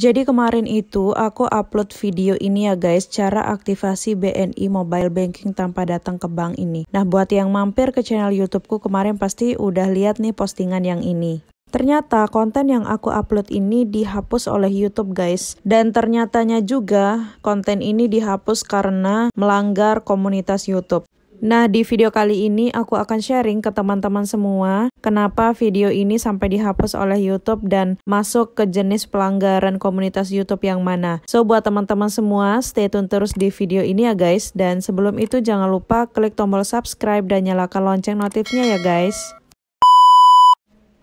Jadi kemarin itu aku upload video ini ya guys, cara aktivasi BNI Mobile Banking tanpa datang ke bank ini. Nah buat yang mampir ke channel YouTubeku kemarin pasti udah lihat nih postingan yang ini. Ternyata konten yang aku upload ini dihapus oleh YouTube, guys. Dan ternyatanya juga konten ini dihapus karena melanggar komunitas YouTube. Nah, di video kali ini aku akan sharing ke teman-teman semua kenapa video ini sampai dihapus oleh YouTube dan masuk ke jenis pelanggaran komunitas YouTube yang mana. So, buat teman-teman semua, stay tune terus di video ini ya guys. Dan sebelum itu jangan lupa klik tombol subscribe dan nyalakan lonceng notifnya ya guys.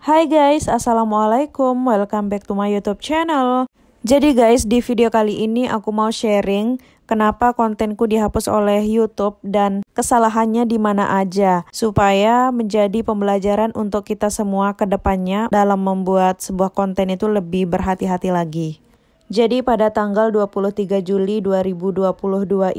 Hai guys, Assalamualaikum, welcome back to my youtube channel jadi guys, di video kali ini aku mau sharing kenapa kontenku dihapus oleh YouTube dan kesalahannya di mana aja supaya menjadi pembelajaran untuk kita semua ke depannya dalam membuat sebuah konten itu lebih berhati-hati lagi. Jadi pada tanggal 23 Juli 2022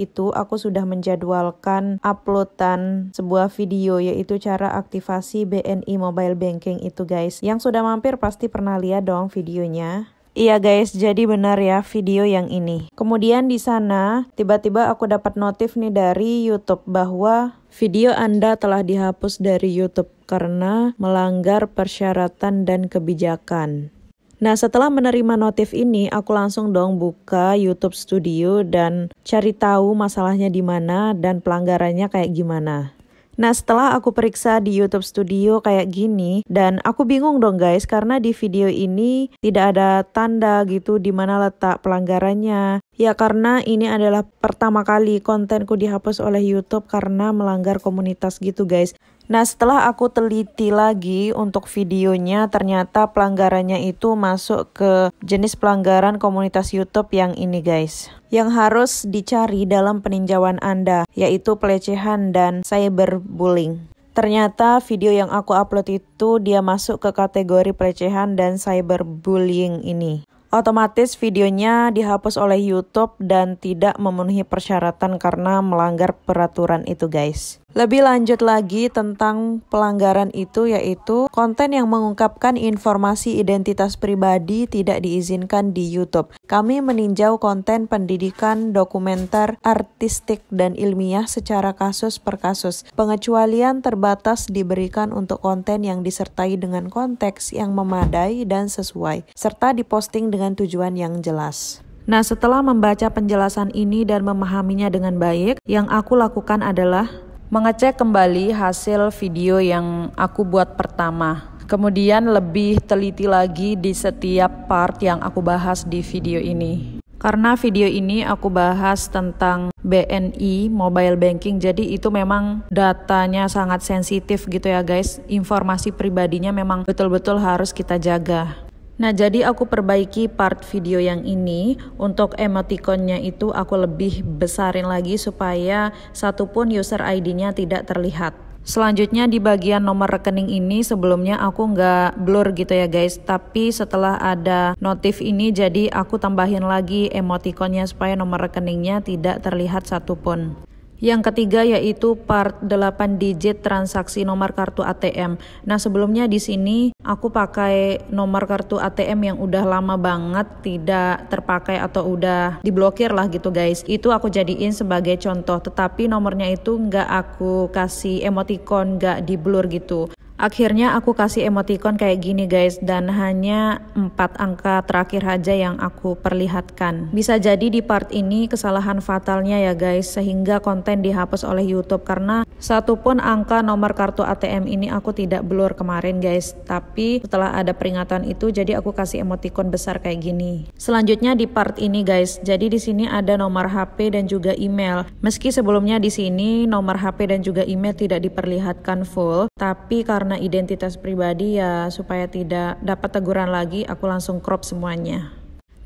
itu aku sudah menjadwalkan uploadan sebuah video yaitu cara aktivasi BNI Mobile Banking itu guys. Yang sudah mampir pasti pernah lihat dong videonya. Iya guys, jadi benar ya video yang ini. Kemudian di sana tiba-tiba aku dapat notif nih dari YouTube bahwa video Anda telah dihapus dari YouTube karena melanggar persyaratan dan kebijakan. Nah, setelah menerima notif ini, aku langsung dong buka YouTube Studio dan cari tahu masalahnya di mana dan pelanggarannya kayak gimana. Nah setelah aku periksa di YouTube Studio kayak gini dan aku bingung dong guys karena di video ini tidak ada tanda gitu di mana letak pelanggarannya. Ya karena ini adalah pertama kali kontenku dihapus oleh YouTube karena melanggar komunitas gitu guys. Nah, setelah aku teliti lagi untuk videonya, ternyata pelanggarannya itu masuk ke jenis pelanggaran komunitas YouTube yang ini, guys. Yang harus dicari dalam peninjauan Anda, yaitu pelecehan dan cyberbullying. Ternyata video yang aku upload itu dia masuk ke kategori pelecehan dan cyberbullying ini. Otomatis videonya dihapus oleh YouTube dan tidak memenuhi persyaratan karena melanggar peraturan itu, guys. Lebih lanjut lagi tentang pelanggaran itu yaitu konten yang mengungkapkan informasi identitas pribadi tidak diizinkan di YouTube. Kami meninjau konten pendidikan, dokumenter, artistik dan ilmiah secara kasus per kasus. Pengecualian terbatas diberikan untuk konten yang disertai dengan konteks yang memadai dan sesuai serta diposting dengan tujuan yang jelas. Nah, setelah membaca penjelasan ini dan memahaminya dengan baik, yang aku lakukan adalah mengecek kembali hasil video yang aku buat pertama. Kemudian lebih teliti lagi di setiap part yang aku bahas di video ini. Karena video ini aku bahas tentang BNI mobile banking, jadi itu memang datanya sangat sensitif gitu ya guys. Informasi pribadinya memang betul-betul harus kita jaga. Nah, jadi aku perbaiki part video yang ini untuk emoticonnya itu aku lebih besarin lagi supaya satupun user ID-nya tidak terlihat. Selanjutnya di bagian nomor rekening ini sebelumnya aku nggak blur gitu ya guys Tapi setelah ada notif ini jadi aku tambahin lagi emoticonnya supaya nomor rekeningnya tidak terlihat satupun yang ketiga yaitu part 8 digit transaksi nomor kartu ATM. Nah, sebelumnya di sini aku pakai nomor kartu ATM yang udah lama banget tidak terpakai atau udah diblokir lah gitu guys. Itu aku jadiin sebagai contoh, tetapi nomornya itu nggak aku kasih emoticon, nggak di blur gitu. Akhirnya aku kasih emoticon kayak gini guys dan hanya empat angka terakhir aja yang aku perlihatkan. Bisa jadi di part ini kesalahan fatalnya ya guys sehingga konten dihapus oleh YouTube karena satupun angka nomor kartu ATM ini aku tidak blur kemarin guys. Tapi setelah ada peringatan itu jadi aku kasih emoticon besar kayak gini. Selanjutnya di part ini guys. Jadi di sini ada nomor HP dan juga email. Meski sebelumnya di sini nomor HP dan juga email tidak diperlihatkan full, tapi karena karena identitas pribadi ya supaya tidak dapat teguran lagi aku langsung crop semuanya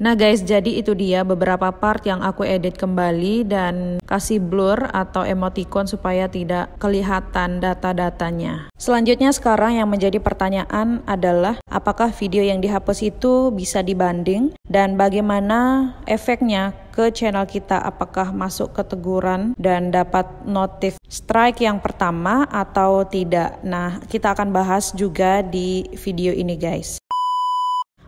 Nah guys, jadi itu dia beberapa part yang aku edit kembali dan kasih blur atau emoticon supaya tidak kelihatan data-datanya. Selanjutnya sekarang yang menjadi pertanyaan adalah apakah video yang dihapus itu bisa dibanding dan bagaimana efeknya ke channel kita apakah masuk keteguran dan dapat notif strike yang pertama atau tidak. Nah, kita akan bahas juga di video ini guys.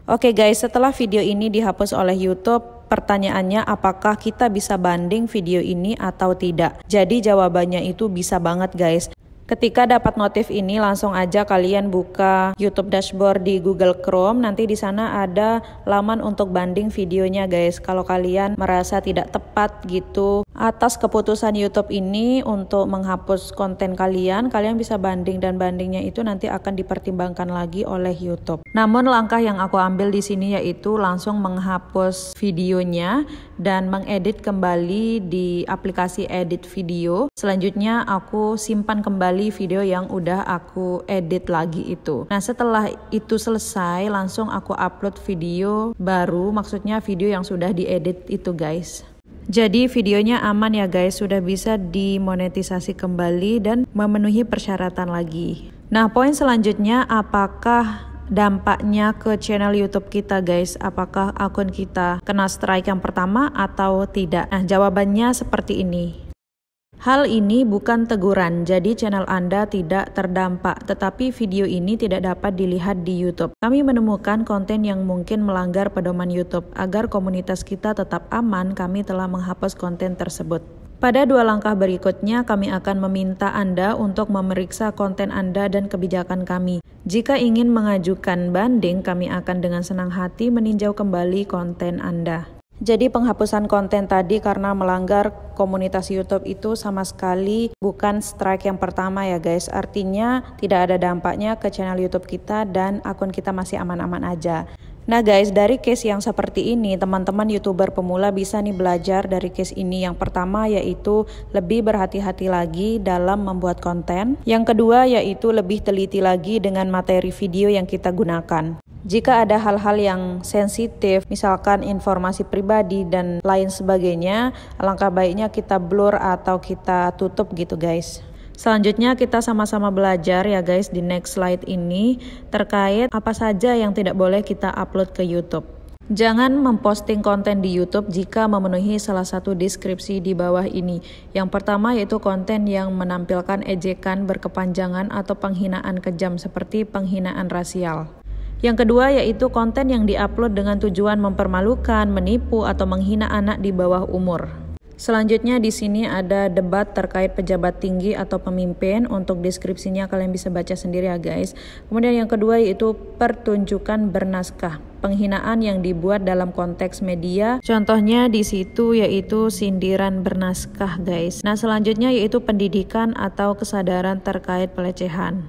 Oke okay guys, setelah video ini dihapus oleh YouTube, pertanyaannya apakah kita bisa banding video ini atau tidak? Jadi jawabannya itu bisa banget guys. Ketika dapat notif ini langsung aja kalian buka YouTube dashboard di Google Chrome. Nanti di sana ada laman untuk banding videonya guys. Kalau kalian merasa tidak tepat gitu atas keputusan YouTube ini untuk menghapus konten kalian, kalian bisa banding dan bandingnya itu nanti akan dipertimbangkan lagi oleh YouTube. Namun langkah yang aku ambil di sini yaitu langsung menghapus videonya dan mengedit kembali di aplikasi edit video. Selanjutnya aku simpan kembali video yang udah aku edit lagi itu. Nah, setelah itu selesai, langsung aku upload video baru, maksudnya video yang sudah diedit itu, guys. Jadi videonya aman ya guys, sudah bisa dimonetisasi kembali dan memenuhi persyaratan lagi. Nah, poin selanjutnya apakah dampaknya ke channel YouTube kita guys, apakah akun kita kena strike yang pertama atau tidak? Nah, jawabannya seperti ini. Hal ini bukan teguran, jadi channel Anda tidak terdampak, tetapi video ini tidak dapat dilihat di YouTube. Kami menemukan konten yang mungkin melanggar pedoman YouTube. Agar komunitas kita tetap aman, kami telah menghapus konten tersebut. Pada dua langkah berikutnya, kami akan meminta Anda untuk memeriksa konten Anda dan kebijakan kami. Jika ingin mengajukan banding, kami akan dengan senang hati meninjau kembali konten Anda. Jadi penghapusan konten tadi karena melanggar komunitas YouTube itu sama sekali bukan strike yang pertama ya guys. Artinya tidak ada dampaknya ke channel YouTube kita dan akun kita masih aman-aman aja. Nah guys, dari case yang seperti ini, teman-teman youtuber pemula bisa nih belajar dari case ini. Yang pertama yaitu lebih berhati-hati lagi dalam membuat konten. Yang kedua yaitu lebih teliti lagi dengan materi video yang kita gunakan. Jika ada hal-hal yang sensitif, misalkan informasi pribadi dan lain sebagainya, alangkah baiknya kita blur atau kita tutup gitu guys. Selanjutnya kita sama-sama belajar ya guys di next slide ini terkait apa saja yang tidak boleh kita upload ke YouTube. Jangan memposting konten di YouTube jika memenuhi salah satu deskripsi di bawah ini. Yang pertama yaitu konten yang menampilkan ejekan berkepanjangan atau penghinaan kejam seperti penghinaan rasial. Yang kedua yaitu konten yang diupload dengan tujuan mempermalukan, menipu, atau menghina anak di bawah umur. Selanjutnya di sini ada debat terkait pejabat tinggi atau pemimpin. Untuk deskripsinya kalian bisa baca sendiri ya guys. Kemudian yang kedua yaitu pertunjukan bernaskah penghinaan yang dibuat dalam konteks media. Contohnya di situ yaitu sindiran bernaskah, guys. Nah, selanjutnya yaitu pendidikan atau kesadaran terkait pelecehan.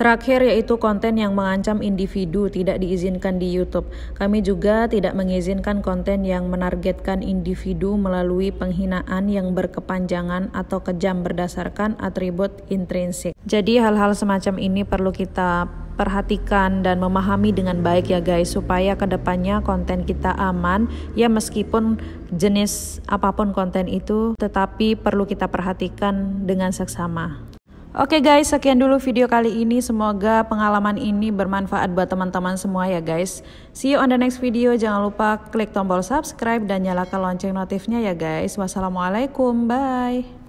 Terakhir yaitu konten yang mengancam individu tidak diizinkan di YouTube. Kami juga tidak mengizinkan konten yang menargetkan individu melalui penghinaan yang berkepanjangan atau kejam berdasarkan atribut intrinsik. Jadi hal-hal semacam ini perlu kita perhatikan dan memahami dengan baik ya guys supaya kedepannya konten kita aman ya meskipun jenis apapun konten itu tetapi perlu kita perhatikan dengan seksama. Oke guys, sekian dulu video kali ini. Semoga pengalaman ini bermanfaat buat teman-teman semua ya guys. See you on the next video. Jangan lupa klik tombol subscribe dan nyalakan lonceng notifnya ya guys. Wassalamualaikum, bye.